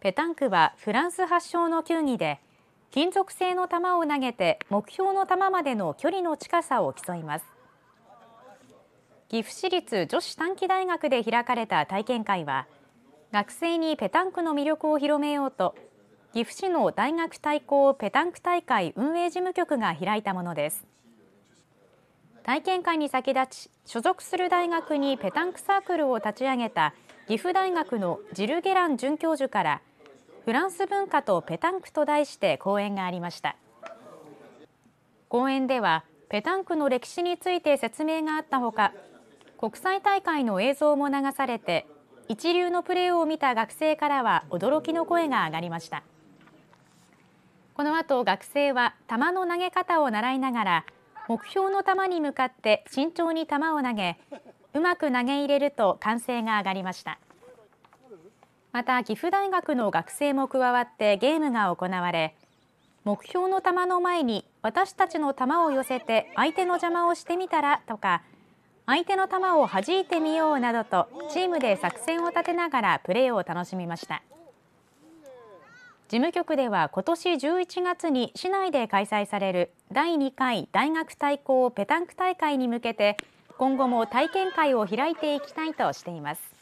ペタンクはフランス発祥の球技で金属製の球を投げて目標の球までの距離の近さを競います岐阜市立女子短期大学で開かれた体験会は学生にペタンクの魅力を広めようと岐阜市の大学対抗ペタンク大会運営事務局が開いたものです体験会に先立ち所属する大学にペタンクサークルを立ち上げた岐阜大学のジル・ゲラン准教授からフランス文化とペタンクと題して講演がありました講演ではペタンクの歴史について説明があったほか国際大会の映像も流されて一流のプレーを見た学生からは驚きの声が上がりましたこの後学生は球の投げ方を習いながら目標の球に向かって慎重に球を投げうまく投げ入れると歓声が上がりました。また岐阜大学の学生も加わってゲームが行われ目標の球の前に私たちの球を寄せて相手の邪魔をしてみたらとか相手の球を弾いてみようなどとチームで作戦を立てながらプレーを楽しみました事務局では今年11月に市内で開催される第2回大学対抗ペタンク大会に向けて今後も体験会を開いていきたいとしています